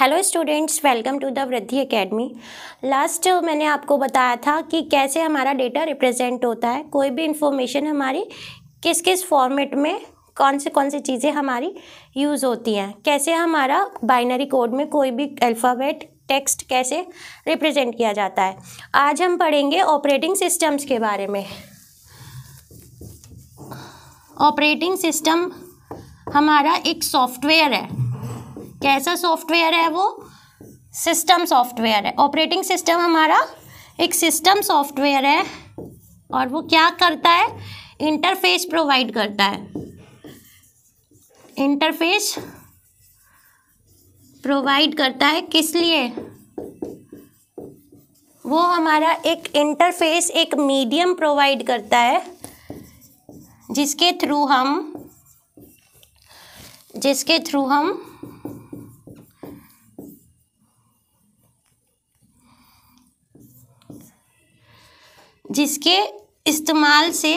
hello students welcome to the Vriddhi academy last मैंने आपको बताया था कि कैसे हमारा डेटा रिप्रेजेंट होता है कोई भी इंफॉर्मेशन हमारी किस किस फॉर्मेट में कौन से कौन से चीज़ें हमारी यूज़ होती हैं कैसे हमारा बाइनरी कोड में कोई भी अल्फ़ाबेट टेक्स्ट कैसे रिप्रेजेंट किया जाता है आज हम पढ़ेंगे ऑपरेटिंग सिस्टम्स के बारे में ऑपरेटिंग सिस्टम हमारा एक सॉफ्टवेयर है कैसा सॉफ्टवेयर है वो सिस्टम सॉफ्टवेयर है ऑपरेटिंग सिस्टम हमारा एक सिस्टम सॉफ्टवेयर है और वो क्या करता है इंटरफेस प्रोवाइड करता है इंटरफेस प्रोवाइड करता है किस लिए वो हमारा एक इंटरफेस एक मीडियम प्रोवाइड करता है जिसके थ्रू हम जिसके थ्रू हम जिसके इस्तेमाल से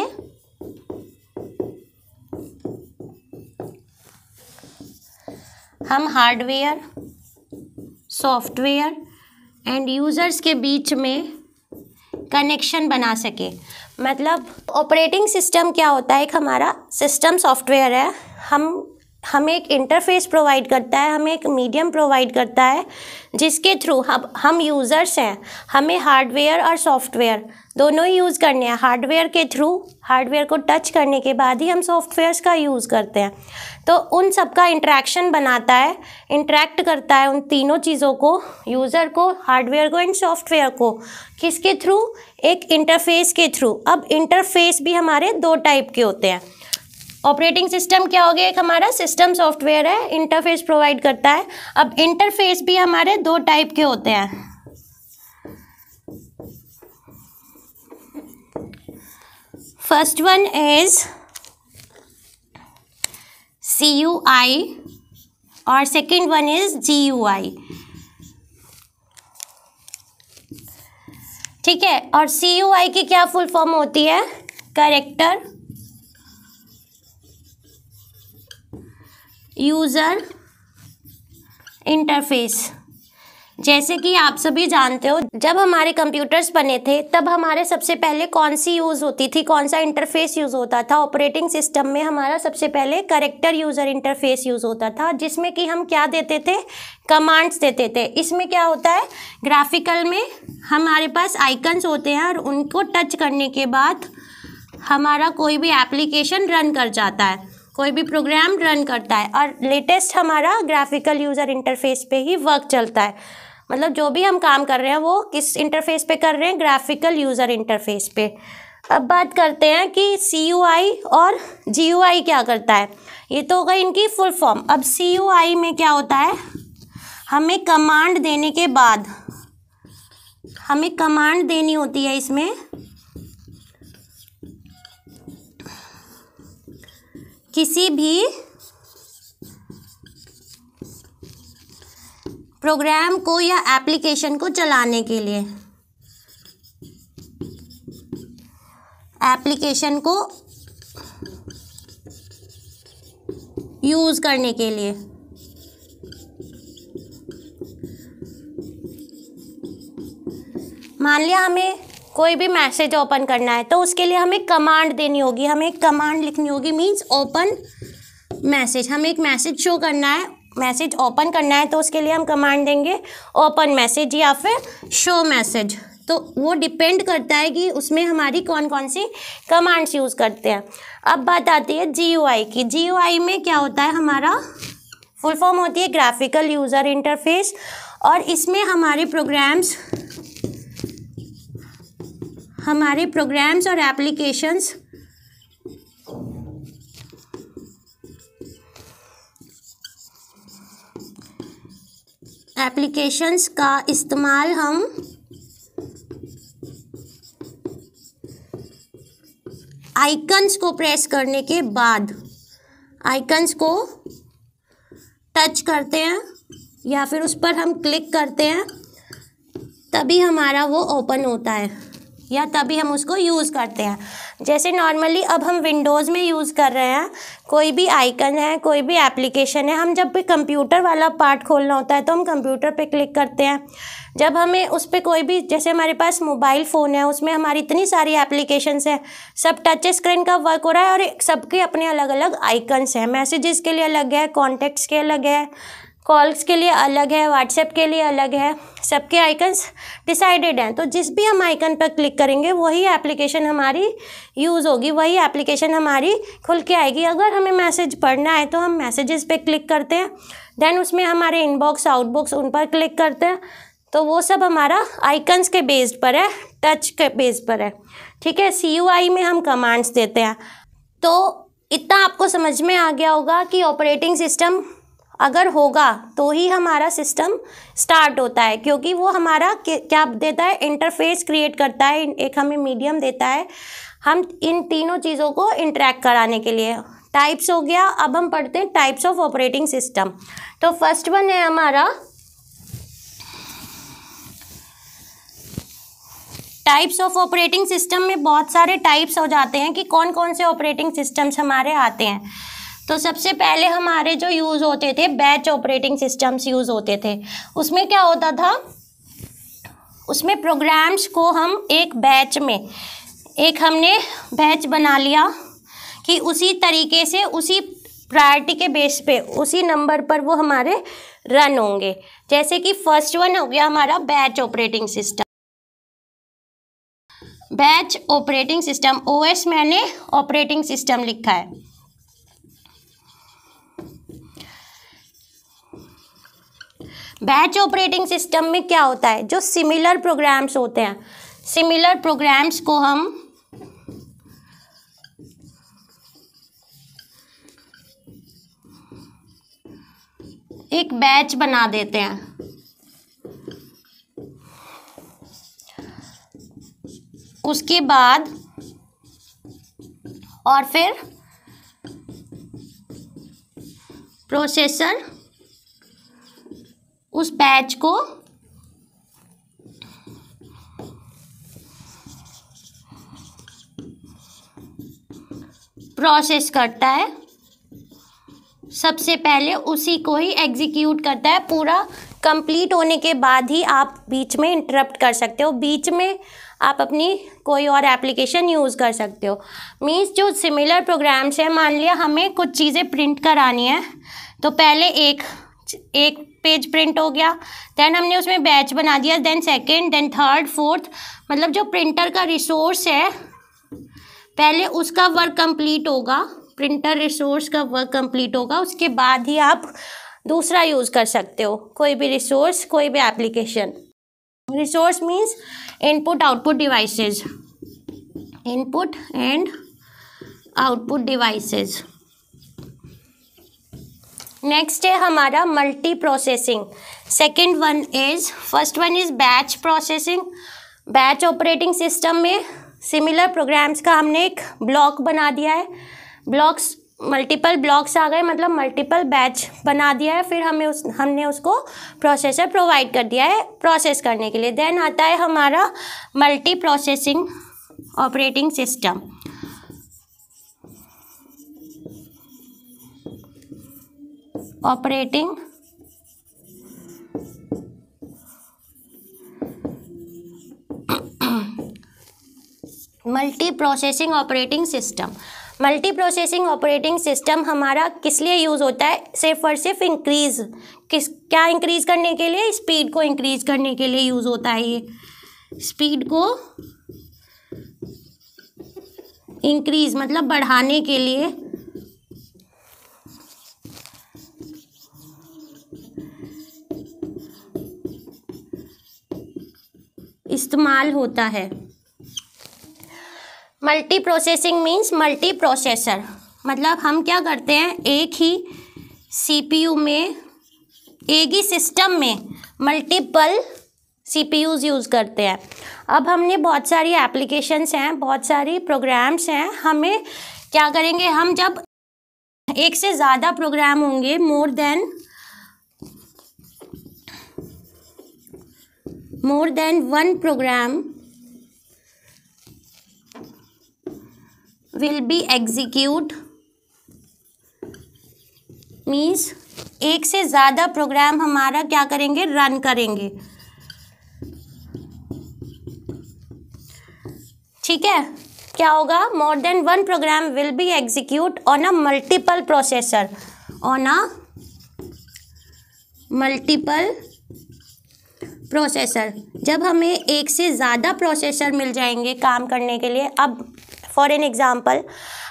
हम हार्डवेयर सॉफ्टवेयर एंड यूज़र्स के बीच में कनेक्शन बना सके मतलब ऑपरेटिंग सिस्टम क्या होता है एक हमारा सिस्टम सॉफ्टवेयर है हम हमें एक इंटरफेस प्रोवाइड करता है हमें एक मीडियम प्रोवाइड करता है जिसके थ्रू हम हम यूज़र्स हैं हमें हार्डवेयर और सॉफ्टवेयर दोनों ही यूज़ करने हैं हार्डवेयर के थ्रू हार्डवेयर को टच करने के बाद ही हम सॉफ्टवेयर्स का यूज़ करते हैं तो उन सब का इंट्रैक्शन बनाता है इंट्रैक्ट करता है उन तीनों चीज़ों को यूज़र को हार्डवेयर को एंड सॉफ्टवेयर को किसके थ्रू एक इंटरफेस के थ्रू अब इंटरफेस भी हमारे दो टाइप के होते हैं ऑपरेटिंग सिस्टम क्या हो गया एक हमारा सिस्टम सॉफ्टवेयर है इंटरफेस प्रोवाइड करता है अब इंटरफेस भी हमारे दो टाइप के होते हैं first one is C U I और second one is G U I ठीक है और सी यू आई की क्या फुल फॉर्म होती है करेक्टर यूज़र इंटरफेस जैसे कि आप सभी जानते हो जब हमारे कंप्यूटर्स बने थे तब हमारे सबसे पहले कौन सी यूज़ होती थी कौन सा इंटरफेस यूज़ होता था ऑपरेटिंग सिस्टम में हमारा सबसे पहले करेक्टर यूज़र इंटरफेस यूज़ होता था जिसमें कि हम क्या देते थे कमांड्स देते थे इसमें क्या होता है ग्राफिकल में हमारे पास आइकन्स होते हैं और उनको टच करने के बाद हमारा कोई भी एप्लीकेशन रन कर जाता है कोई भी प्रोग्राम रन करता है और लेटेस्ट हमारा ग्राफिकल यूज़र इंटरफेस पे ही वर्क चलता है मतलब जो भी हम काम कर रहे हैं वो किस इंटरफेस पे कर रहे हैं ग्राफिकल यूज़र इंटरफेस पे अब बात करते हैं कि सी और जी क्या करता है ये तो हो गई इनकी फुल फॉर्म अब सी में क्या होता है हमें कमांड देने के बाद हमें कमांड देनी होती है इसमें किसी भी प्रोग्राम को या एप्लीकेशन को चलाने के लिए एप्लीकेशन को यूज़ करने के लिए मान लिया हमें कोई भी मैसेज ओपन करना है तो उसके लिए हमें कमांड देनी होगी हमें एक कमांड लिखनी होगी मीन्स ओपन मैसेज हमें एक मैसेज शो करना है मैसेज ओपन करना है तो उसके लिए हम कमांड देंगे ओपन मैसेज या फिर शो मैसेज तो वो डिपेंड करता है कि उसमें हमारी कौन कौन सी कमांड्स यूज़ करते हैं अब बात आती है जी की जी में क्या होता है हमारा फुल फॉर्म होती है ग्राफिकल यूज़र इंटरफेस और इसमें हमारे प्रोग्राम्स हमारे प्रोग्राम्स और एप्लीकेशंस एप्लीकेशंस का इस्तेमाल हम आइकन्स को प्रेस करने के बाद आइकन्स को टच करते हैं या फिर उस पर हम क्लिक करते हैं तभी हमारा वो ओपन होता है या तभी हम उसको यूज़ करते हैं जैसे नॉर्मली अब हम विंडोज़ में यूज़ कर रहे हैं कोई भी आइकन है कोई भी एप्लीकेशन है हम जब भी कंप्यूटर वाला पार्ट खोलना होता है तो हम कंप्यूटर पे क्लिक करते हैं जब हमें उस पर कोई भी जैसे हमारे पास मोबाइल फ़ोन है उसमें हमारी इतनी सारी एप्लीकेशंस हैं सब टच स्क्रीन का वर्क हो रहा है और सबके अपने अलग अलग आइकन्स हैं मैसेजेस के लिए अलग है कॉन्टैक्ट्स के अलग है कॉल्स के लिए अलग है व्हाट्सएप के लिए अलग है सबके आइकन्स डिसाइडेड हैं तो जिस भी हम आइकन पर क्लिक करेंगे वही एप्लीकेशन हमारी यूज़ होगी वही एप्लीकेशन हमारी खुल के आएगी अगर हमें मैसेज पढ़ना है तो हम मैसेजेस पे क्लिक करते हैं देन उसमें हमारे इनबॉक्स आउटबॉक्स उन पर क्लिक करते हैं तो वो सब हमारा आइकन्स के बेस्ड पर है टच के बेस पर है ठीक है सी में हम कमांड्स देते हैं तो इतना आपको समझ में आ गया होगा कि ऑपरेटिंग सिस्टम अगर होगा तो ही हमारा सिस्टम स्टार्ट होता है क्योंकि वो हमारा क्या देता है इंटरफेस क्रिएट करता है एक हमें मीडियम देता है हम इन तीनों चीज़ों को इंटरेक्ट कराने के लिए टाइप्स हो गया अब हम पढ़ते हैं टाइप्स ऑफ ऑपरेटिंग सिस्टम तो फर्स्ट वन है हमारा टाइप्स ऑफ ऑपरेटिंग सिस्टम में बहुत सारे टाइप्स हो जाते हैं कि कौन कौन से ऑपरेटिंग सिस्टम्स हमारे आते हैं तो सबसे पहले हमारे जो यूज़ होते थे बैच ऑपरेटिंग सिस्टम्स यूज़ होते थे उसमें क्या होता था उसमें प्रोग्राम्स को हम एक बैच में एक हमने बैच बना लिया कि उसी तरीके से उसी प्रायोरिटी के बेस पे उसी नंबर पर वो हमारे रन होंगे जैसे कि फर्स्ट वन हो गया हमारा batch operating system batch operating system OS मैंने ऑपरेटिंग सिस्टम लिखा है बैच ऑपरेटिंग सिस्टम में क्या होता है जो सिमिलर प्रोग्राम्स होते हैं सिमिलर प्रोग्राम्स को हम एक बैच बना देते हैं उसके बाद और फिर प्रोसेसर उस पैच को प्रोसेस करता है सबसे पहले उसी को ही एग्जीक्यूट करता है पूरा कंप्लीट होने के बाद ही आप बीच में इंटरप्ट कर सकते हो बीच में आप अपनी कोई और एप्लीकेशन यूज़ कर सकते हो मीन्स जो सिमिलर प्रोग्राम्स हैं मान लिया हमें कुछ चीज़ें प्रिंट करानी है तो पहले एक एक पेज प्रिंट हो गया देन हमने उसमें बैच बना दिया then second then third fourth मतलब जो प्रिंटर का रिसोर्स है पहले उसका वर्क कंप्लीट होगा प्रिंटर रिसोर्स का वर्क कंप्लीट होगा उसके बाद ही आप दूसरा यूज़ कर सकते हो कोई भी रिसोर्स कोई भी application resource means input output devices input and output devices next है हमारा multi processing second one is first one is batch processing batch operating system में सिमिलर प्रोग्राम्स का हमने एक ब्लॉक बना दिया है ब्लॉक्स मल्टीपल ब्लॉक्स आ गए मतलब मल्टीपल बैच बना दिया है फिर हमें उस हमने उसको प्रोसेसर प्रोवाइड कर दिया है प्रोसेस करने के लिए देन आता है हमारा multi processing operating system operating multi processing operating system multi processing operating system हमारा किस लिए यूज़ होता है सिर्फ और सिर्फ इंक्रीज किस क्या इंक्रीज करने के लिए स्पीड को इंक्रीज करने के लिए यूज़ होता है ये स्पीड को इंक्रीज मतलब बढ़ाने के लिए इस्तेमाल होता है multi processing means multi processor मतलब हम क्या करते हैं एक ही सीपीयू में एक ही सिस्टम में मल्टीपल सीपीयूज़ यूज़ करते हैं अब हमने बहुत सारी एप्लीकेशंस हैं बहुत सारी प्रोग्राम्स हैं हमें क्या करेंगे हम जब एक से ज़्यादा प्रोग्राम होंगे more than more than one program will be execute means एक से ज़्यादा प्रोग्राम हमारा क्या करेंगे रन करेंगे ठीक है क्या होगा more than one program will be execute on a multiple processor on a multiple processor जब हमें एक से ज़्यादा प्रोसेसर मिल जाएंगे काम करने के लिए अब फॉर एन एग्ज़ाम्पल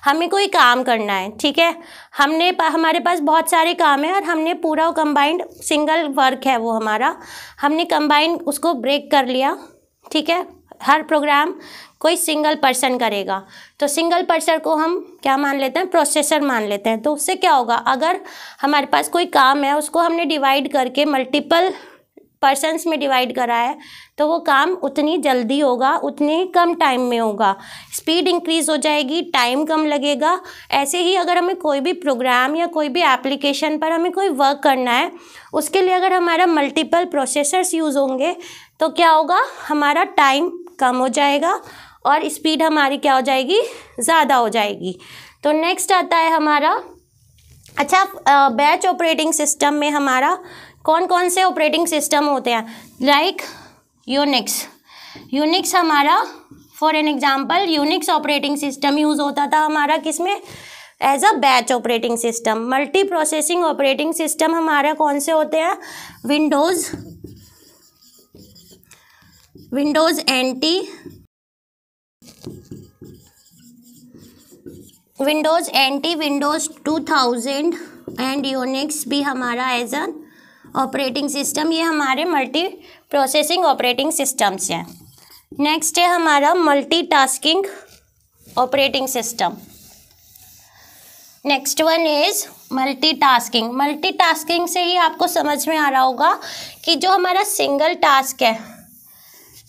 हमें कोई काम करना है ठीक है हमने पा, हमारे पास बहुत सारे काम है और हमने पूरा कंबाइंड सिंगल वर्क है वो हमारा हमने कंबाइंड उसको ब्रेक कर लिया ठीक है हर प्रोग्राम कोई सिंगल पर्सन करेगा तो सिंगल पर्सन को हम क्या मान लेते हैं प्रोसेसर मान लेते हैं तो उससे क्या होगा अगर हमारे पास कोई काम है उसको हमने डिवाइड करके मल्टीपल पर्सनस में डिवाइड करा है तो वो काम उतनी जल्दी होगा उतने कम टाइम में होगा स्पीड इंक्रीज़ हो जाएगी टाइम कम लगेगा ऐसे ही अगर हमें कोई भी प्रोग्राम या कोई भी एप्लीकेशन पर हमें कोई वर्क करना है उसके लिए अगर हमारा मल्टीपल प्रोसेसर्स यूज़ होंगे तो क्या होगा हमारा टाइम कम हो जाएगा और स्पीड हमारी क्या हो जाएगी ज़्यादा हो जाएगी तो नेक्स्ट आता है हमारा अच्छा बैच ऑपरेटिंग सिस्टम में हमारा कौन कौन से ऑपरेटिंग सिस्टम होते हैं लाइक यूनिक्स यूनिक्स हमारा for an example Unix operating system use होता था हमारा किस में as a batch operating system multi processing operating system हमारा कौन से होते हैं Windows Windows NT Windows NT Windows 2000 and Unix भी हमारा एज अ ऑपरेटिंग सिस्टम ये हमारे मल्टी प्रोसेसिंग ऑपरेटिंग सिस्टम्स हैं नेक्स्ट है हमारा multitasking operating system next one is multitasking multitasking से ही आपको समझ में आ रहा होगा कि जो हमारा सिंगल टास्क है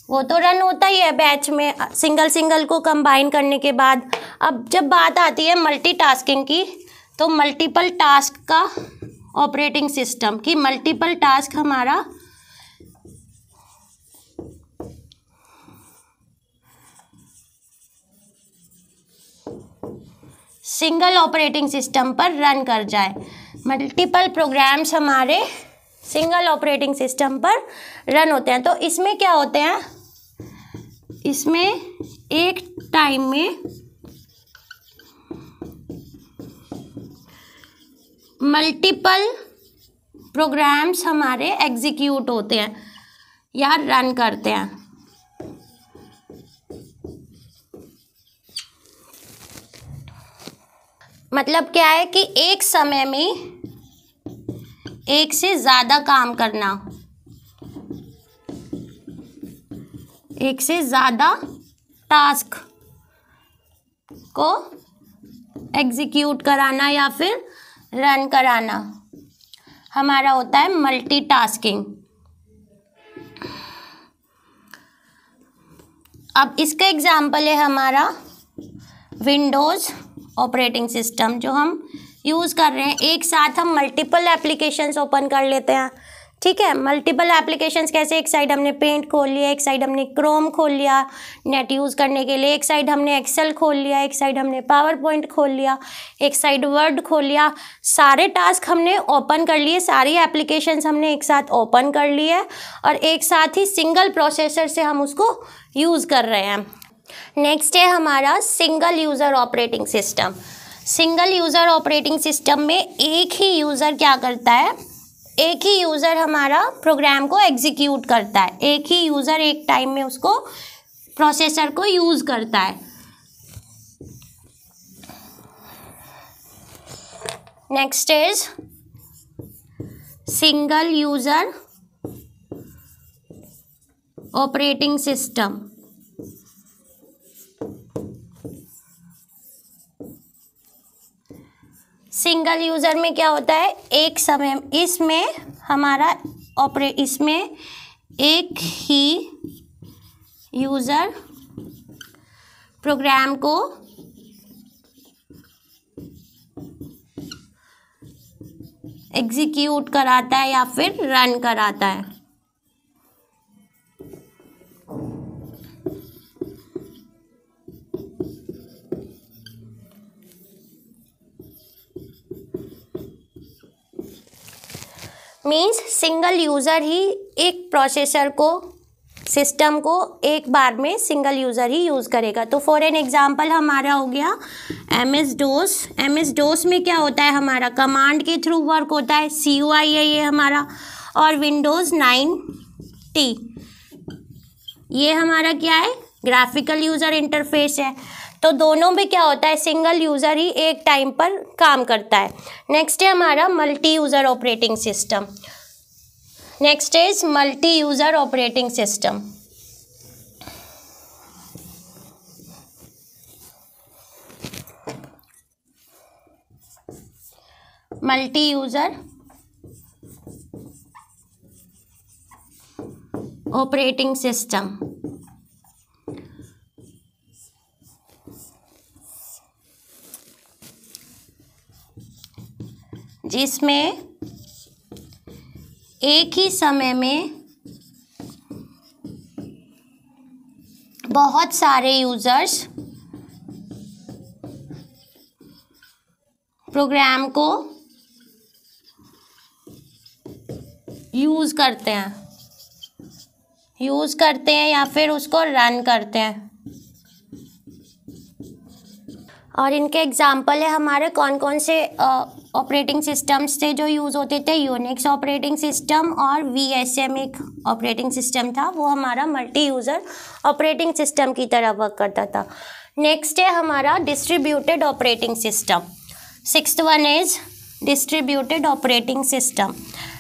वो तो रन होता ही है बैच में सिंगल सिंगल को कंबाइन करने के बाद अब जब बात आती है मल्टीटास्किंग की तो मल्टीपल टास्क का ऑपरेटिंग सिस्टम कि मल्टीपल टास्क हमारा सिंगल ऑपरेटिंग सिस्टम पर रन कर जाए मल्टीपल प्रोग्राम्स हमारे सिंगल ऑपरेटिंग सिस्टम पर रन होते हैं तो इसमें क्या होते हैं इसमें एक टाइम में मल्टीपल प्रोग्राम्स हमारे एग्जीक्यूट होते हैं या रन करते हैं मतलब क्या है कि एक समय में एक से ज़्यादा काम करना एक से ज़्यादा टास्क को एग्जीक्यूट कराना या फिर रन कराना हमारा होता है मल्टीटास्किंग अब इसका एग्जाम्पल है हमारा विंडोज़ ऑपरेटिंग सिस्टम जो हम यूज़ कर रहे हैं एक साथ हम मल्टीपल एप्लीकेशंस ओपन कर लेते हैं ठीक है मल्टीपल एप्लीकेशंस कैसे एक साइड हमने पेंट खोल लिया एक साइड हमने क्रोम खोल लिया नेट यूज़ करने के लिए एक साइड हमने एक्सेल खोल लिया एक साइड हमने पावर पॉइंट खोल लिया एक साइड वर्ड खोल लिया सारे टास्क हमने ओपन कर लिए सारी एप्लीकेशंस हमने एक साथ ओपन कर लिए और एक साथ ही सिंगल प्रोसेसर से हम उसको यूज़ कर रहे हैं नेक्स्ट है हमारा single user operating system single user operating system में एक ही यूज़र क्या करता है एक ही यूज़र हमारा प्रोग्राम को एग्जीक्यूट करता है एक ही यूज़र एक टाइम में उसको प्रोसेसर को यूज़ करता है next is single user operating system single user में क्या होता है एक समय इसमें हमारा ऑपरे इसमें एक ही यूज़र प्रोग्राम को एग्जीक्यूट कराता है या फिर रन कराता है मीन्स सिंगल यूज़र ही एक प्रोसेसर को सिस्टम को एक बार में सिंगल यूज़र ही यूज़ करेगा तो फॉर एन एग्ज़ाम्पल हमारा हो गया M S DOS M S DOS में क्या होता है हमारा कमांड के थ्रू वर्क होता है सी यू आई है ये हमारा और विंडोज़ नाइन टी ये हमारा क्या है ग्राफिकल यूज़र इंटरफेस है तो दोनों में क्या होता है सिंगल यूज़र ही एक टाइम पर काम करता है नेक्स्ट है हमारा multi user operating system next is multi user operating system multi user operating system जिसमें एक ही समय में बहुत सारे यूज़र्स प्रोग्राम को यूज़ करते हैं यूज़ करते हैं या फिर उसको रन करते हैं और इनके एग्जाम्पल है हमारे कौन कौन से ऑपरेटिंग सिस्टम्स थे जो यूज़ होते थे यूनिक्स ऑपरेटिंग सिस्टम और वी एस एम एक ऑपरेटिंग सिस्टम था वो हमारा मल्टी यूज़र ऑपरेटिंग सिस्टम की तरह वर्क करता था नेक्स्ट है हमारा distributed operating system six one is distributed operating system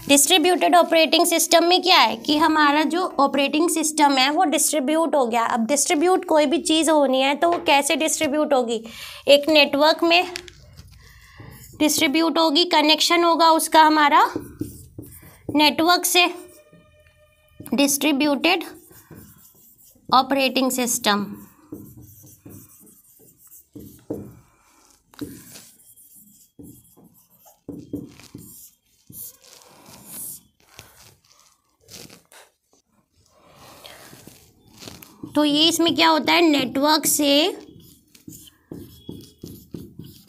distributed operating system में क्या है कि हमारा जो ऑपरेटिंग सिस्टम है वो डिस्ट्रीब्यूट हो गया अब डिस्ट्रीब्यूट कोई भी चीज़ होनी है तो वो कैसे डिस्ट्रीब्यूट होगी एक नेटवर्क में डिस्ट्रीब्यूट होगी कनेक्शन होगा उसका हमारा नेटवर्क से डिस्ट्रीब्यूटेड ऑपरेटिंग सिस्टम तो ये इसमें क्या होता है नेटवर्क से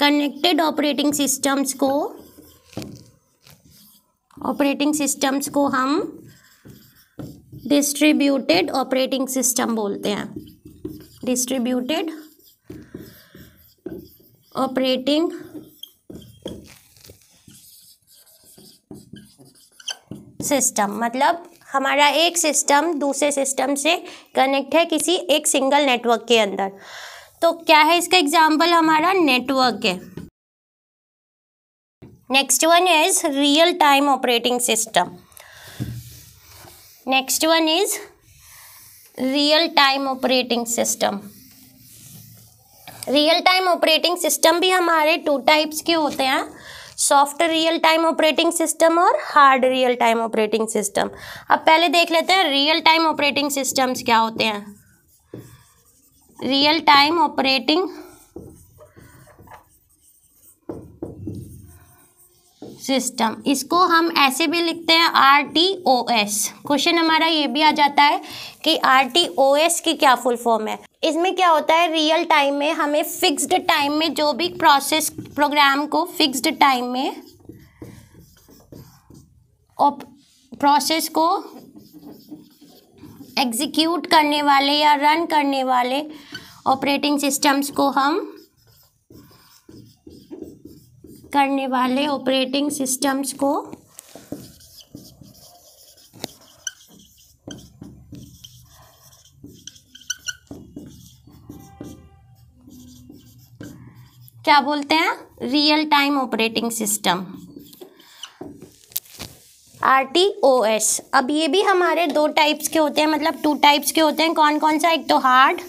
कनेक्टेड ऑपरेटिंग सिस्टम्स को ऑपरेटिंग सिस्टम्स को हम डिस्ट्रीब्यूटेड ऑपरेटिंग सिस्टम बोलते हैं डिस्ट्रीब्यूटेड ऑपरेटिंग सिस्टम मतलब हमारा एक सिस्टम दूसरे सिस्टम से कनेक्ट है किसी एक सिंगल नेटवर्क के अंदर तो क्या है इसका एग्जाम्पल हमारा नेटवर्क है next one is real time operating system next one is real time operating system real time operating system भी हमारे टू टाइप्स के होते हैं soft real time operating system और hard real time operating system अब पहले देख लेते हैं रियल टाइम ऑपरेटिंग सिस्टम्स क्या होते हैं रियल टाइम ऑपरेटिंग सिस्टम इसको हम ऐसे भी लिखते हैं R T O S question हमारा ये भी आ जाता है कि आर टी ओ एस की क्या फुल फॉर्म है इसमें क्या होता है रियल टाइम में हमें फिक्स्ड टाइम में जो भी प्रोसेस प्रोग्राम को फिक्स्ड टाइम में प्रोसेस को एग्जीक्यूट करने वाले या रन करने वाले ऑपरेटिंग सिस्टम्स को हम करने वाले ऑपरेटिंग सिस्टम्स को क्या बोलते हैं real time operating system R T O S अब ये भी हमारे दो टाइप्स के होते हैं मतलब टू टाइप्स के होते हैं कौन कौन सा एक तो hard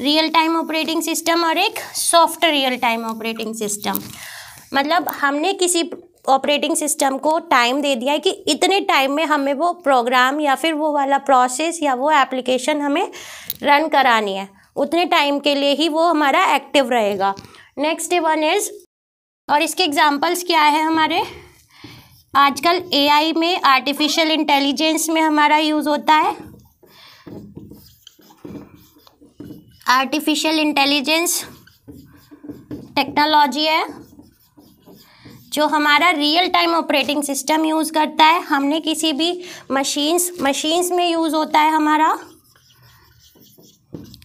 real time operating system और एक soft real time operating system मतलब हमने किसी ऑपरेटिंग सिस्टम को टाइम दे दिया है कि इतने टाइम में हमें वो प्रोग्राम या फिर वो वाला प्रोसेस या वो एप्लीकेशन हमें रन करानी है उतने टाइम के लिए ही वो हमारा एक्टिव रहेगा नेक्स्ट वन इज़ और इसके एग्जांपल्स क्या है हमारे आजकल एआई में आर्टिफिशियल इंटेलिजेंस में हमारा यूज़ होता है आर्टिफिशियल इंटेलिजेंस टेक्नोलॉजी है जो हमारा real time operating system use करता है हमने किसी भी मशीन्स मशीन्स में यूज़ होता है हमारा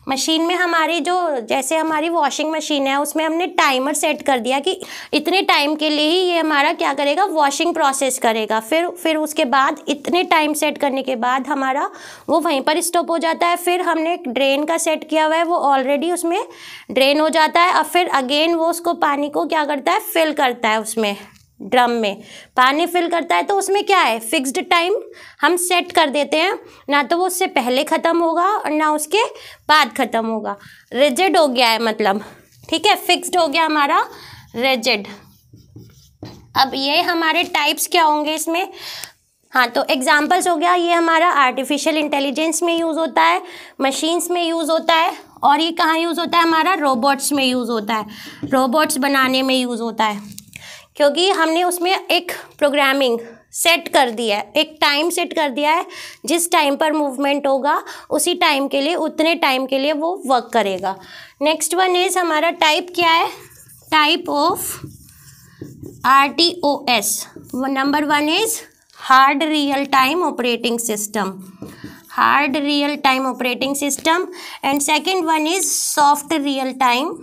मशीन में हमारी जो जैसे हमारी वॉशिंग मशीन है उसमें हमने टाइमर सेट कर दिया कि इतने टाइम के लिए ही ये हमारा क्या करेगा वॉशिंग प्रोसेस करेगा फिर फिर उसके बाद इतने टाइम सेट करने के बाद हमारा वो वहीं पर स्टॉप हो जाता है फिर हमने एक ड्रेन का सेट किया हुआ है वो ऑलरेडी उसमें ड्रेन हो जाता है और फिर अगेन वो उसको पानी को क्या करता है फिल करता है उसमें ड्रम में पानी फिल करता है तो उसमें क्या है फिक्स्ड टाइम हम सेट कर देते हैं ना तो वो उससे पहले ख़त्म होगा और ना उसके बाद ख़त्म होगा रिजिड हो गया है मतलब ठीक है फिक्स्ड हो गया हमारा रिजिड अब ये हमारे टाइप्स क्या होंगे इसमें हाँ तो एग्जाम्पल्स हो गया ये हमारा आर्टिफिशियल इंटेलिजेंस में यूज़ होता है मशीन्स में यूज़ होता है और ये कहाँ यूज़ होता है हमारा रोबोट्स में यूज़ होता है रोबोट्स बनाने में यूज़ होता है क्योंकि हमने उसमें एक प्रोग्रामिंग सेट कर दिया है एक टाइम सेट कर दिया है जिस टाइम पर मूवमेंट होगा उसी टाइम के लिए उतने टाइम के लिए वो वर्क करेगा नेक्स्ट वन इज़ हमारा टाइप क्या है type of R T O S number one is hard real time operating system hard real time operating system and second one is soft real time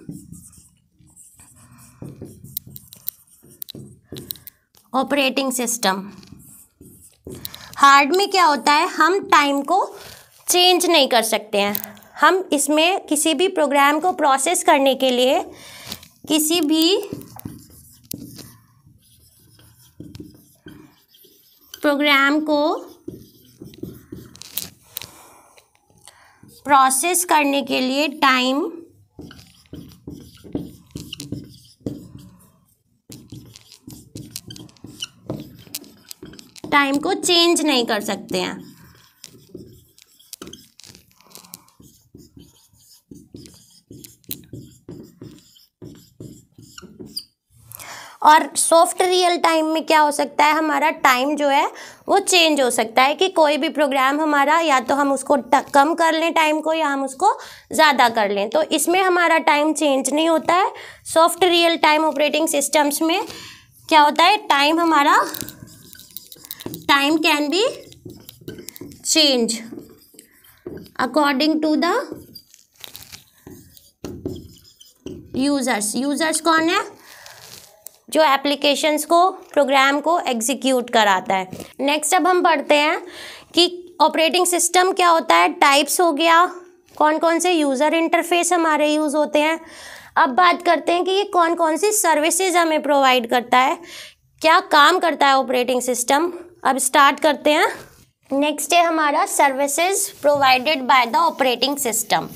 operating system hard में क्या होता है हम time को change नहीं कर सकते हैं हम इसमें किसी भी प्रोग्राम को प्रोसेस करने के लिए किसी भी प्रोग्राम को प्रोसेस करने के लिए टाइम टाइम को चेंज नहीं कर सकते हैं और सॉफ्ट रियल टाइम में क्या हो सकता है हमारा टाइम जो है वो चेंज हो सकता है कि कोई भी प्रोग्राम हमारा या तो हम उसको कम कर लें टाइम को या हम उसको ज़्यादा कर लें तो इसमें हमारा टाइम चेंज नहीं होता है soft real time operating systems में क्या होता है टाइम हमारा time can be change according to the users users कौन है जो एप्लीकेशंस को प्रोग्राम को एग्जीक्यूट कराता है नेक्स्ट अब हम पढ़ते हैं कि ऑपरेटिंग सिस्टम क्या होता है टाइप्स हो गया कौन कौन से यूज़र इंटरफेस हमारे यूज़ होते हैं अब बात करते हैं कि ये कौन कौन सी सर्विसेज हमें प्रोवाइड करता है क्या काम करता है ऑपरेटिंग सिस्टम अब स्टार्ट करते हैं नेक्स्ट है हमारा services provided by the operating system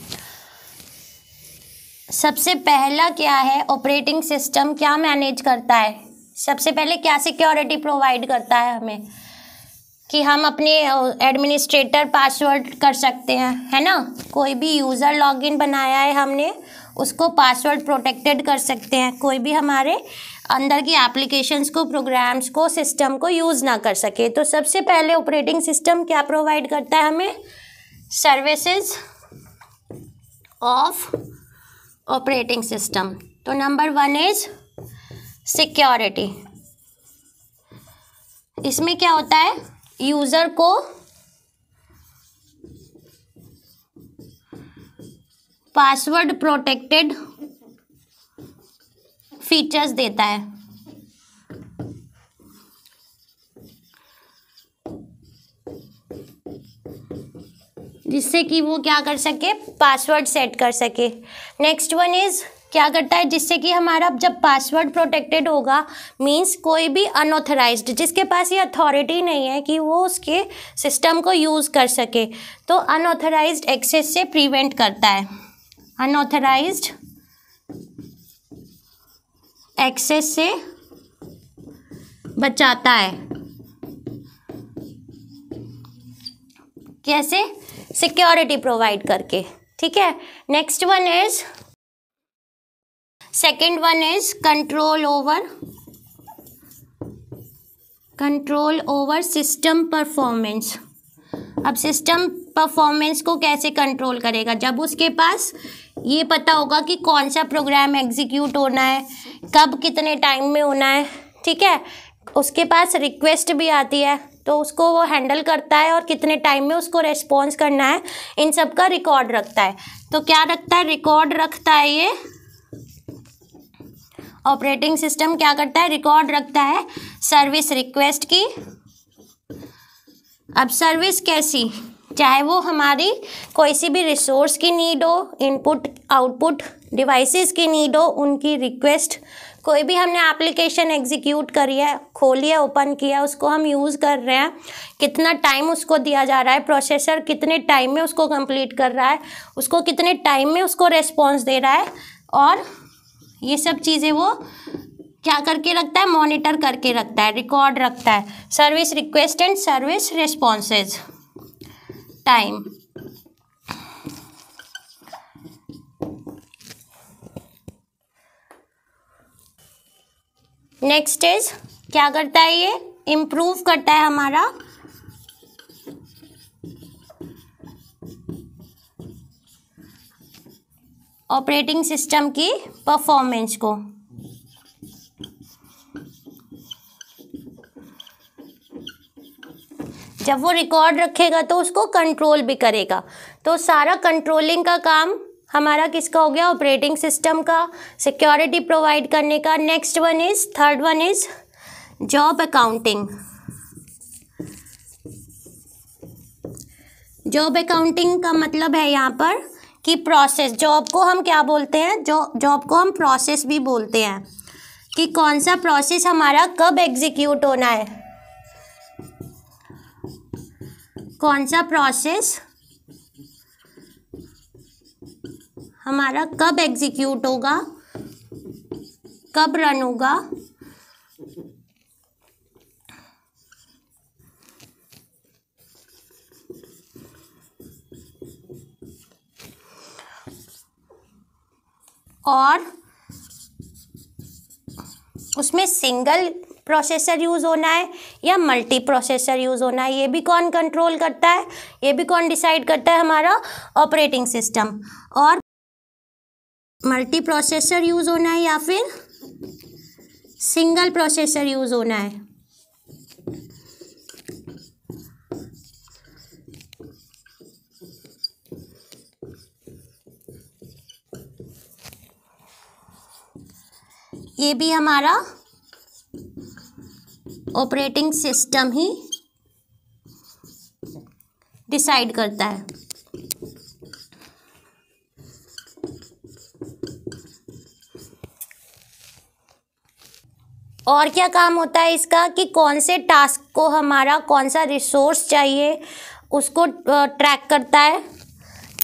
सबसे पहला क्या है ऑपरेटिंग सिस्टम क्या मैनेज करता है सबसे पहले क्या सिक्योरिटी प्रोवाइड करता है हमें कि हम अपने एडमिनिस्ट्रेटर पासवर्ड कर सकते हैं है ना कोई भी यूज़र लॉगिन बनाया है हमने उसको पासवर्ड प्रोटेक्टेड कर सकते हैं कोई भी हमारे अंदर की एप्लीकेशंस को प्रोग्राम्स को सिस्टम को यूज़ ना कर सके तो सबसे पहले ऑपरेटिंग सिस्टम क्या प्रोवाइड करता है हमें सर्विसेज ऑफ ऑपरेटिंग सिस्टम तो नंबर वन इज सिक्योरिटी इसमें क्या होता है यूज़र को पासवर्ड प्रोटेक्टेड फीचर्स देता है जिससे कि वो क्या कर सके पासवर्ड सेट कर सके नेक्स्ट वन इज़ क्या करता है जिससे कि हमारा जब पासवर्ड प्रोटेक्टेड होगा मींस कोई भी अनऑथराइज्ड जिसके पास ये अथॉरिटी नहीं है कि वो उसके सिस्टम को यूज़ कर सके तो अनऑथराइज्ड एक्सेस से प्रिवेंट करता है अनऑथराइज एक्सेस से बचाता है कैसे सिक्योरिटी प्रोवाइड करके ठीक है next one is second one is control over control over system performance अब सिस्टम परफॉर्मेंस को कैसे कंट्रोल करेगा जब उसके पास ये पता होगा कि कौन सा प्रोग्राम एग्जीक्यूट होना है कब कितने टाइम में होना है ठीक है उसके पास रिक्वेस्ट भी आती है तो उसको वो हैंडल करता है और कितने टाइम में उसको रेस्पॉन्स करना है इन सब का रिकॉर्ड रखता है तो क्या रखता है रिकॉर्ड रखता है ये ऑपरेटिंग सिस्टम क्या करता है रिकॉर्ड रखता है सर्विस रिक्वेस्ट की अब सर्विस कैसी चाहे वो हमारी कोई सी भी रिसोर्स की नीड हो इनपुट आउटपुट डिवाइसेस की नीड हो उनकी रिक्वेस्ट कोई भी हमने एप्लीकेशन एग्जीक्यूट करी है खोली है ओपन किया उसको हम यूज़ कर रहे हैं कितना टाइम उसको दिया जा रहा है प्रोसेसर कितने टाइम में उसको कंप्लीट कर रहा है उसको कितने टाइम में उसको रेस्पॉन्स दे रहा है और ये सब चीज़ें वो क्या करके रखता है मॉनिटर करके रखता है रिकॉर्ड रखता है service request and service responses time next is क्या करता है ये इम्प्रूव करता है हमारा ऑपरेटिंग सिस्टम की परफॉर्मेंस को जब वो रिकॉर्ड रखेगा तो उसको कंट्रोल भी करेगा तो सारा कंट्रोलिंग का काम हमारा किसका हो गया ऑपरेटिंग सिस्टम का सिक्योरिटी प्रोवाइड करने का next one is third one is job accounting job accounting का मतलब है यहाँ पर कि प्रोसेस जॉब को हम क्या बोलते हैं जॉब जॉब को हम प्रोसेस भी बोलते हैं कि कौन सा प्रोसेस हमारा कब एग्जीक्यूट होना है कौन सा प्रोसेस हमारा कब एग्जीक्यूट होगा कब रन होगा और उसमें सिंगल प्रोसेसर यूज़ होना है या मल्टी प्रोसेसर यूज़ होना है ये भी कौन कंट्रोल करता है ये भी कौन डिसाइड करता है हमारा ऑपरेटिंग सिस्टम और मल्टी प्रोसेसर यूज़ होना है या फिर सिंगल प्रोसेसर यूज़ होना है ये भी हमारा ऑपरेटिंग सिस्टम ही डिसाइड करता है और क्या काम होता है इसका कि कौन से टास्क को हमारा कौन सा रिसोर्स चाहिए उसको ट्रैक करता है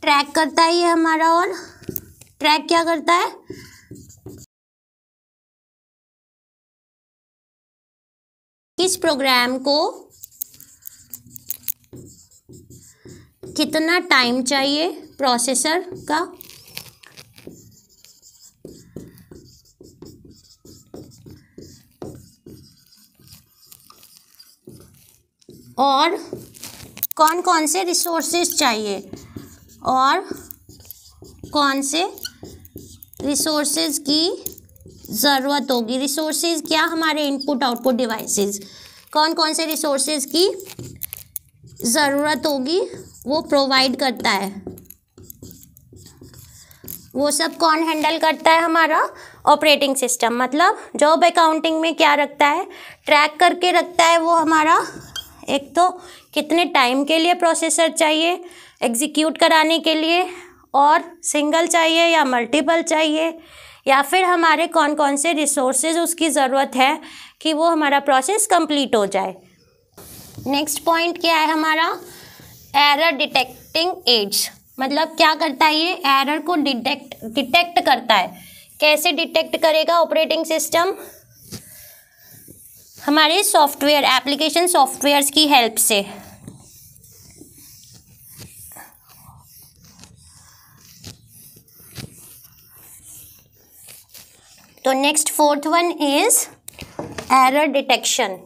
ट्रैक करता है ये हमारा और ट्रैक क्या करता है किस प्रोग्राम को कितना टाइम चाहिए प्रोसेसर का और कौन कौन से रिसोर्सेज चाहिए और कौन से रिसोर्सेज की ज़रूरत होगी रिसोर्सेज क्या हमारे इनपुट आउटपुट डिवाइसेस कौन कौन से रिसोर्सेज की ज़रूरत होगी वो प्रोवाइड करता है वो सब कौन हैंडल करता है हमारा ऑपरेटिंग सिस्टम मतलब जॉब अकाउंटिंग में क्या रखता है ट्रैक करके रखता है वो हमारा एक तो कितने टाइम के लिए प्रोसेसर चाहिए एग्जीक्यूट कराने के लिए और सिंगल चाहिए या मल्टीपल चाहिए या फिर हमारे कौन कौन से रिसोर्सेज उसकी ज़रूरत है कि वो हमारा प्रोसेस कंप्लीट हो जाए नेक्स्ट पॉइंट क्या है हमारा एरर डिटेक्टिंग एड्स मतलब क्या करता है ये एरर को डिटेक्ट डिटेक्ट करता है कैसे डिटेक्ट करेगा ऑपरेटिंग सिस्टम हमारे सॉफ्टवेयर एप्लीकेशन सॉफ्टवेयर्स की हेल्प से तो next fourth one is error detection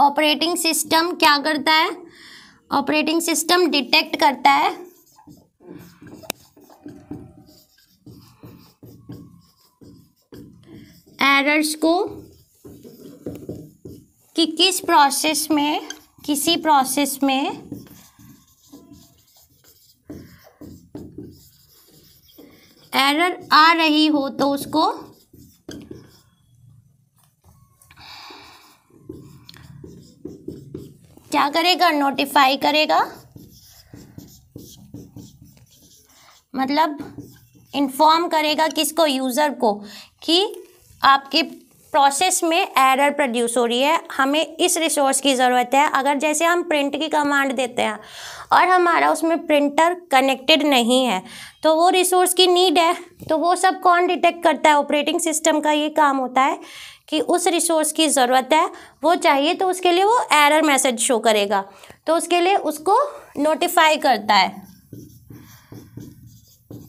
operating system क्या करता है ऑपरेटिंग सिस्टम डिटेक्ट करता है एरर्स को कि किस प्रोसेस में किसी प्रोसेस में एरर आ रही हो तो उसको क्या करेगा नोटिफाई करेगा मतलब इन्फॉर्म करेगा किसको यूज़र को कि आपके प्रोसेस में एरर प्रोड्यूस हो रही है हमें इस रिसोर्स की ज़रूरत है अगर जैसे हम प्रिंट की कमांड देते हैं और हमारा उसमें प्रिंटर कनेक्टेड नहीं है तो वो रिसोर्स की नीड है तो वो सब कौन डिटेक्ट करता है ऑपरेटिंग सिस्टम का ये काम होता है कि उस रिसोर्स की ज़रूरत है वो चाहिए तो उसके लिए वो एरर मैसेज शो करेगा तो उसके लिए उसको नोटिफाई करता है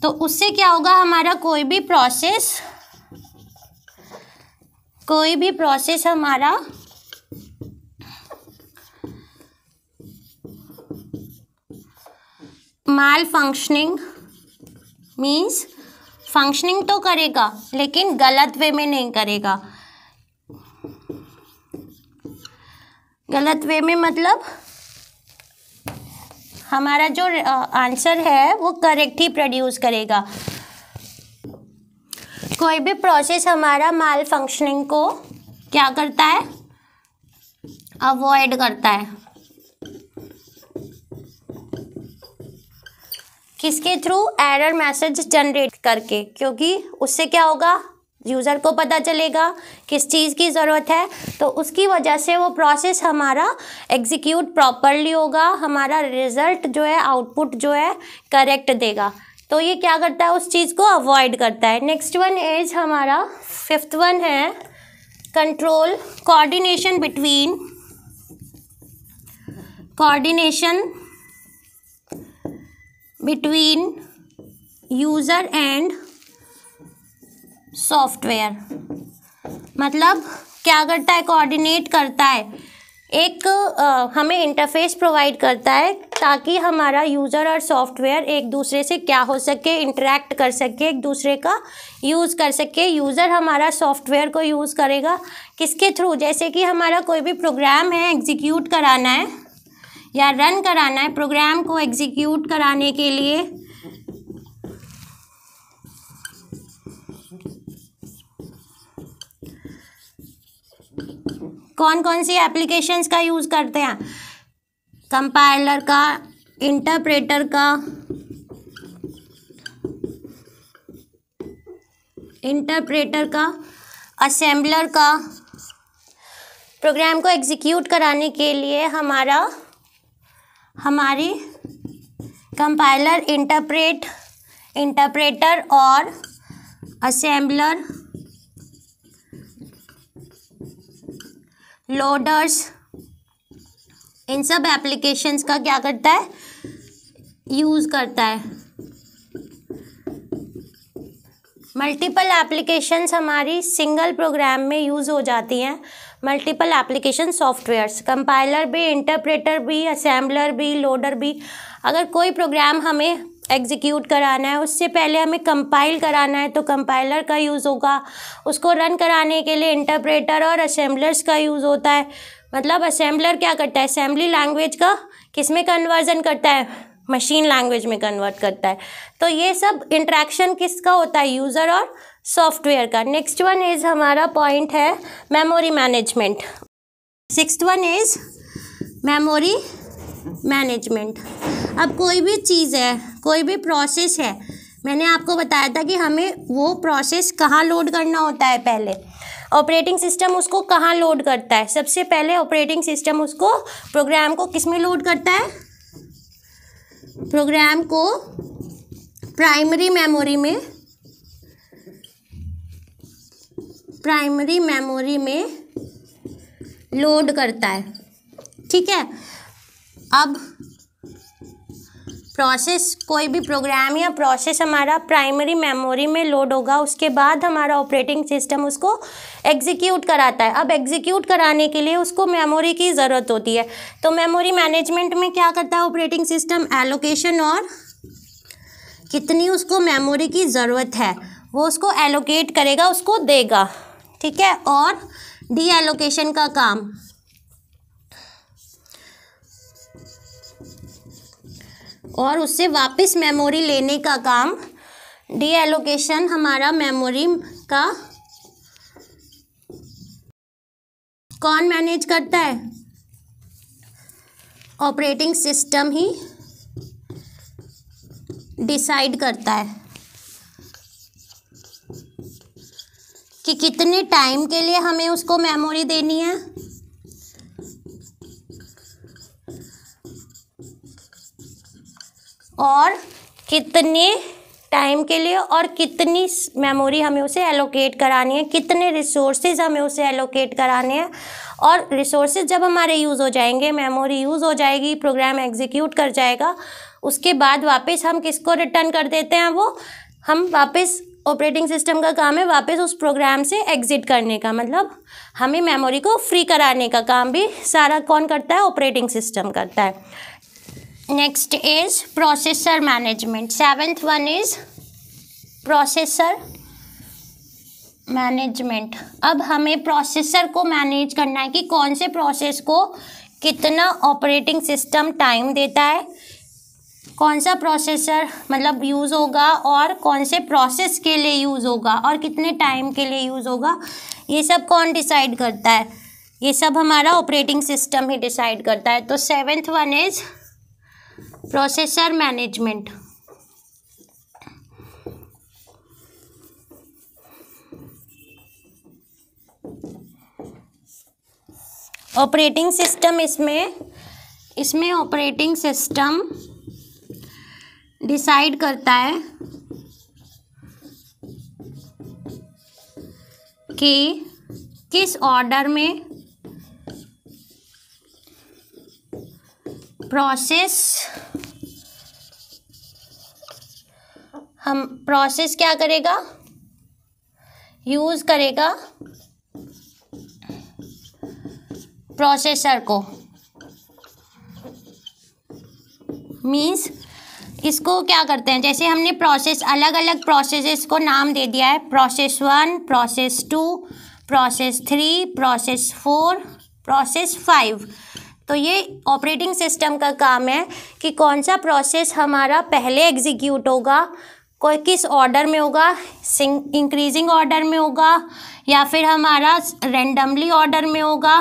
तो उससे क्या होगा हमारा कोई भी प्रोसेस कोई भी प्रोसेस हमारा माल फंक्शनिंग मीन्स फंक्शनिंग तो करेगा लेकिन गलत वे में नहीं करेगा गलत वे में मतलब हमारा जो आंसर है वो करेक्ट ही प्रोड्यूस करेगा कोई भी प्रोसेस हमारा माल फंक्शनिंग को क्या करता है अवॉइड करता है किसके थ्रू एरर मैसेज जनरेट करके क्योंकि उससे क्या होगा यूज़र को पता चलेगा किस चीज़ की ज़रूरत है तो उसकी वजह से वो प्रोसेस हमारा एग्जीक्यूट प्रॉपरली होगा हमारा रिजल्ट जो है आउटपुट जो है करेक्ट देगा तो ये क्या करता है उस चीज़ को अवॉइड करता है नेक्स्ट वन इज हमारा फिफ्थ वन है control coordination between coordination between user and software मतलब क्या करता है कोऑर्डिनेट करता है एक आ, हमें इंटरफेस प्रोवाइड करता है ताकि हमारा यूज़र और सॉफ्टवेयर एक दूसरे से क्या हो सके इंटरेक्ट कर सके एक दूसरे का यूज़ कर सके यूज़र हमारा सॉफ्टवेयर को यूज़ करेगा किसके थ्रू जैसे कि हमारा कोई भी प्रोग्राम है एग्जीक्यूट कराना है या रन कराना है प्रोग्राम को एग्जीक्यूट कराने के लिए कौन कौन सी एप्लीकेशंस का यूज़ करते हैं कंपाइलर का इंटरप्रेटर का इंटरप्रेटर का असेंबलर का प्रोग्राम को एग्जीक्यूट कराने के लिए हमारा हमारी कंपाइलर इंटरप्रेट इंटरप्रेटर और असेंबलर लोडर्स इन सब एप्लीकेशंस का क्या करता है यूज़ करता है मल्टीपल एप्लीकेशंस हमारी सिंगल प्रोग्राम में यूज़ हो जाती हैं मल्टीपल एप्लीकेशन सॉफ्टवेयर्स कंपाइलर भी इंटरप्रेटर भी असेंबलर भी लोडर भी अगर कोई प्रोग्राम हमें एग्जीक्यूट कराना है उससे पहले हमें कंपाइल कराना है तो कंपाइलर का यूज़ होगा उसको रन कराने के लिए इंटरप्रेटर और असेंबलर्स का यूज़ होता है मतलब असेंबलर क्या करता है असेंबली लैंग्वेज का किस में कन्वर्जन करता है मशीन लैंग्वेज में कन्वर्ट करता है तो ये सब इंट्रैक्शन किसका होता है यूज़र और सॉफ्टवेयर का नेक्स्ट वन इज़ हमारा पॉइंट है memory management six one is memory management अब कोई भी चीज़ है कोई भी प्रोसेस है मैंने आपको बताया था कि हमें वो प्रोसेस कहाँ लोड करना होता है पहले ऑपरेटिंग सिस्टम उसको कहाँ लोड करता है सबसे पहले ऑपरेटिंग सिस्टम उसको प्रोग्राम को किस में लोड करता है प्रोग्राम को प्राइमरी मेमोरी में प्राइमरी मेमोरी में लोड करता है ठीक है अब प्रोसेस कोई भी प्रोग्राम या प्रोसेस हमारा प्राइमरी मेमोरी में लोड होगा उसके बाद हमारा ऑपरेटिंग सिस्टम उसको एग्जीक्यूट कराता है अब एग्जीक्यूट कराने के लिए उसको मेमोरी की ज़रूरत होती है तो मेमोरी मैनेजमेंट में क्या करता है ऑपरेटिंग सिस्टम एलोकेशन और कितनी उसको मेमोरी की ज़रूरत है वो उसको एलोकेट करेगा उसको देगा ठीक है और डी एलोकेशन का काम और उससे वापस मेमोरी लेने का काम डी एलोकेशन हमारा मेमोरी का कौन मैनेज करता है ऑपरेटिंग सिस्टम ही डिसाइड करता है कि कितने टाइम के लिए हमें उसको मेमोरी देनी है और कितने टाइम के लिए और कितनी मेमोरी हमें उसे एलोकेट करानी है कितने रिसोर्सेज हमें उसे एलोकेट कराने हैं और रिसोर्सेज जब हमारे यूज़ हो जाएंगे मेमोरी यूज़ हो जाएगी प्रोग्राम एग्जीक्यूट कर जाएगा उसके बाद वापस हम किसको रिटर्न कर देते हैं वो हम वापस ऑपरेटिंग सिस्टम का काम है वापस उस प्रोग्राम से एग्जिट करने का मतलब हमें मेमोरी को फ्री कराने का काम भी सारा कौन करता है ऑपरेटिंग सिस्टम करता है next is processor management seventh one is processor management अब हमें प्रोसेसर को मैनेज करना है कि कौन से प्रोसेस को कितना ऑपरेटिंग सिस्टम टाइम देता है कौन सा प्रोसेसर मतलब यूज़ होगा और कौन से प्रोसेस के लिए यूज़ होगा और कितने टाइम के लिए यूज़ होगा ये सब कौन डिसाइड करता है ये सब हमारा ऑपरेटिंग सिस्टम ही डिसाइड करता है तो seventh one is processor management operating system इसमें इसमें ऑपरेटिंग सिस्टम डिसाइड करता है कि किस ऑर्डर में प्रोसेस हम प्रोसेस क्या करेगा यूज़ करेगा प्रोसेसर को मीन्स इसको क्या करते हैं जैसे हमने प्रोसेस अलग अलग प्रोसेसेस को नाम दे दिया है process one process two process three process four process five तो ये ऑपरेटिंग सिस्टम का काम है कि कौन सा प्रोसेस हमारा पहले एग्जीक्यूट होगा कोई किस ऑर्डर में होगा इंक्रीजिंग ऑर्डर में होगा या फिर हमारा रेंडमली ऑर्डर में होगा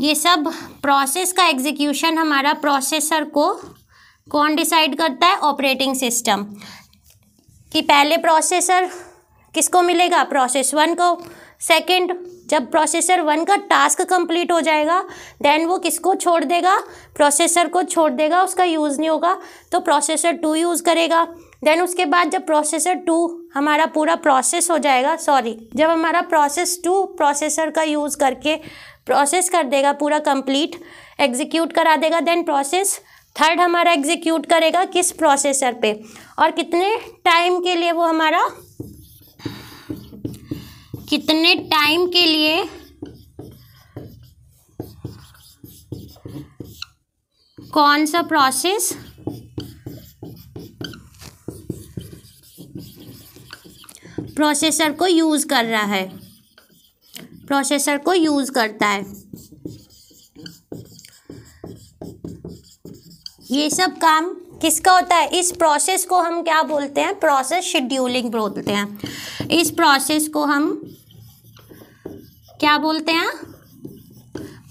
ये सब प्रोसेस का एग्जीक्यूशन हमारा प्रोसेसर को कौन डिसाइड करता है ऑपरेटिंग सिस्टम कि पहले प्रोसेसर किसको मिलेगा प्रोसेस वन को सेकंड जब प्रोसेसर वन का टास्क कंप्लीट हो जाएगा देन वो किसको छोड़ देगा प्रोसेसर को छोड़ देगा उसका यूज़ नहीं होगा तो प्रोसेसर टू यूज़ करेगा देन उसके बाद जब प्रोसेसर टू हमारा पूरा प्रोसेस हो जाएगा सॉरी जब हमारा प्रोसेस टू प्रोसेसर का यूज़ करके प्रोसेस कर देगा पूरा कंप्लीट एग्जीक्यूट करा देगा देन प्रोसेस थर्ड हमारा एग्जीक्यूट करेगा किस प्रोसेसर पे और कितने टाइम के लिए वो हमारा कितने टाइम के लिए कौन सा प्रोसेस प्रोसेसर को यूज़ कर रहा है प्रोसेसर को यूज़ करता है ये सब काम किसका होता है इस प्रोसेस को हम क्या बोलते हैं प्रोसेस शेड्यूलिंग बोलते हैं इस प्रोसेस को हम क्या बोलते हैं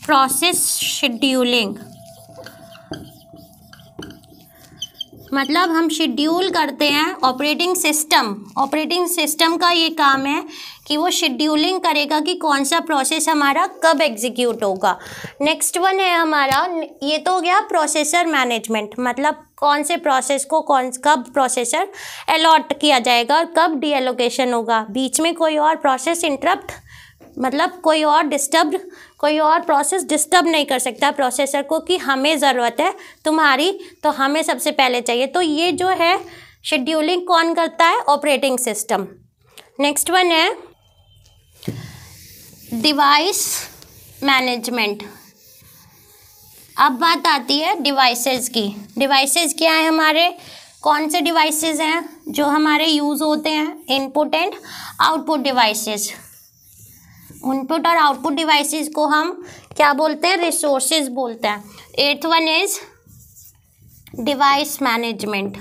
प्रोसेस शेड्यूलिंग मतलब हम शेड्यूल करते हैं ऑपरेटिंग सिस्टम ऑपरेटिंग सिस्टम का ये काम है कि वो शेड्यूलिंग करेगा कि कौन सा प्रोसेस हमारा कब एग्जीक्यूट होगा नेक्स्ट वन है हमारा ये तो हो गया प्रोसेसर मैनेजमेंट मतलब कौन से प्रोसेस को कौन कब प्रोसेसर अलॉट किया जाएगा और कब डीएलोकेशन होगा बीच में कोई और प्रोसेस इंटरप्ट मतलब कोई और डिस्टर्ब कोई और प्रोसेस डिस्टर्ब नहीं कर सकता प्रोसेसर को कि हमें ज़रूरत है तुम्हारी तो हमें सबसे पहले चाहिए तो ये जो है शेड्यूलिंग कौन करता है ऑपरेटिंग सिस्टम नेक्स्ट वन है डिवाइस मैनेजमेंट अब बात आती है डिवाइसेस की डिवाइसेस क्या है हमारे कौन से डिवाइसेस हैं जो हमारे यूज़ होते हैं input and output devices input और आउटपुट डिवाइसेस को हम क्या बोलते हैं रिसोर्सेज बोलते हैं eighth one is device management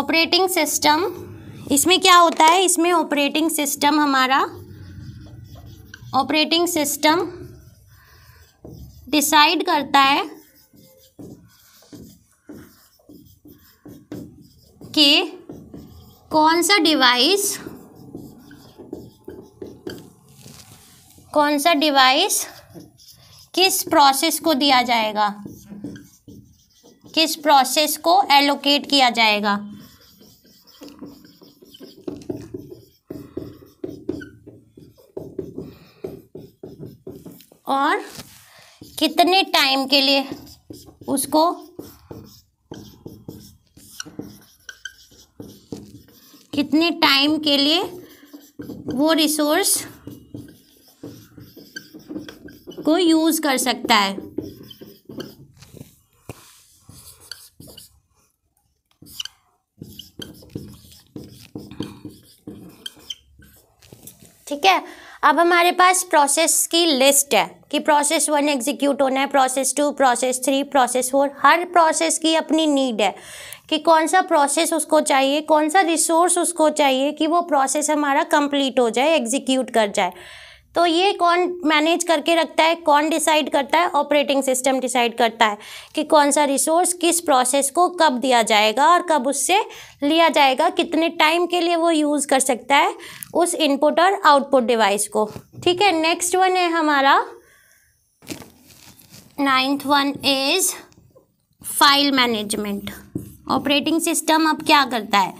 operating system इसमें क्या होता है इसमें ऑपरेटिंग सिस्टम हमारा ऑपरेटिंग सिस्टम डिसाइड करता है कि कौन सा डिवाइस कौन सा डिवाइस किस प्रोसेस को दिया जाएगा किस प्रोसेस को एलोकेट किया जाएगा और कितने टाइम के लिए उसको कितने टाइम के लिए वो रिसोर्स को यूज़ कर सकता है ठीक है अब हमारे पास प्रोसेस की लिस्ट है कि प्रोसेस वन एग्जीक्यूट होना है process two process three process four हर प्रोसेस की अपनी नीड है कि कौन सा प्रोसेस उसको चाहिए कौन सा रिसोर्स उसको चाहिए कि वो प्रोसेस हमारा कंप्लीट हो जाए एग्जीक्यूट कर जाए तो ये कौन मैनेज करके रखता है कौन डिसाइड करता है ऑपरेटिंग सिस्टम डिसाइड करता है कि कौन सा रिसोर्स किस प्रोसेस को कब दिया जाएगा और कब उससे लिया जाएगा कितने टाइम के लिए वो यूज़ कर सकता है उस इनपुट और आउटपुट डिवाइस को ठीक है नेक्स्ट वन है हमारा ninth one is file management operating system अब क्या करता है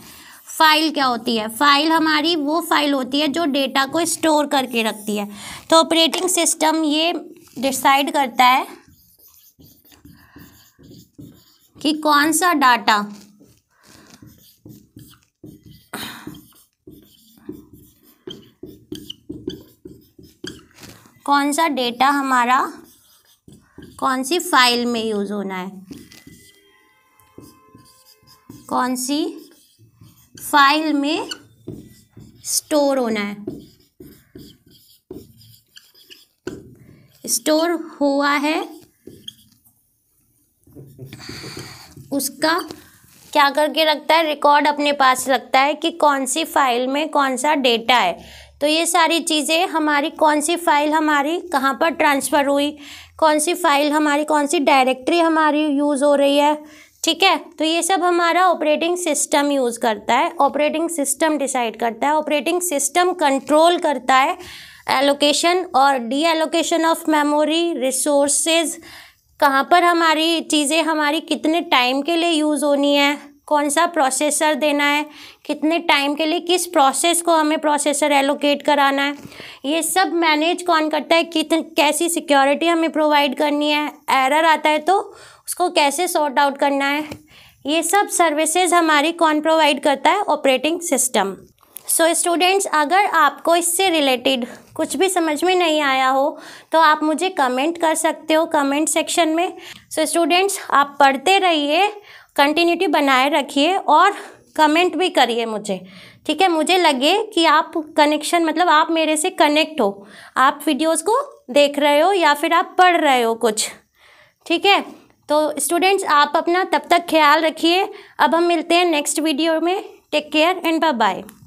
फाइल क्या होती है फाइल हमारी वो फाइल होती है जो डेटा को स्टोर करके रखती है तो ऑपरेटिंग सिस्टम ये डिसाइड करता है कि कौन सा डाटा कौन सा डेटा हमारा कौन सी फाइल में यूज़ होना है कौन सी फाइल में स्टोर होना है स्टोर हुआ है उसका क्या करके रखता है रिकॉर्ड अपने पास रखता है कि कौन सी फाइल में कौन सा डेटा है तो ये सारी चीज़ें हमारी कौन सी फाइल हमारी कहाँ पर ट्रांसफ़र हुई कौन सी फाइल हमारी कौन सी डायरेक्टरी हमारी यूज़ हो रही है ठीक है तो ये सब हमारा ऑपरेटिंग सिस्टम यूज़ करता है ऑपरेटिंग सिस्टम डिसाइड करता है ऑपरेटिंग सिस्टम कंट्रोल करता है एलोकेशन और deallocation of memory resources कहाँ पर हमारी चीज़ें हमारी कितने टाइम के लिए यूज़ होनी है कौन सा प्रोसेसर देना है कितने टाइम के लिए किस प्रोसेस को हमें प्रोसेसर एलोकेट कराना है ये सब मैनेज कौन करता है कितन कैसी सिक्योरिटी हमें प्रोवाइड करनी है एरर आता है तो उसको कैसे सॉर्ट आउट करना है ये सब सर्विसेज हमारी कौन प्रोवाइड करता है ऑपरेटिंग सिस्टम सो स्टूडेंट्स अगर आपको इससे रिलेटेड कुछ भी समझ में नहीं आया हो तो आप मुझे कमेंट कर सकते हो कमेंट सेक्शन में सो so, स्टूडेंट्स आप पढ़ते रहिए कंटिन्यूटी बनाए रखिए और कमेंट भी करिए मुझे ठीक है मुझे लगे कि आप कनेक्शन मतलब आप मेरे से कनेक्ट हो आप वीडियोस को देख रहे हो या फिर आप पढ़ रहे हो कुछ ठीक है तो स्टूडेंट्स आप अपना तब तक ख्याल रखिए अब हम मिलते हैं नेक्स्ट वीडियो में take care and bye bye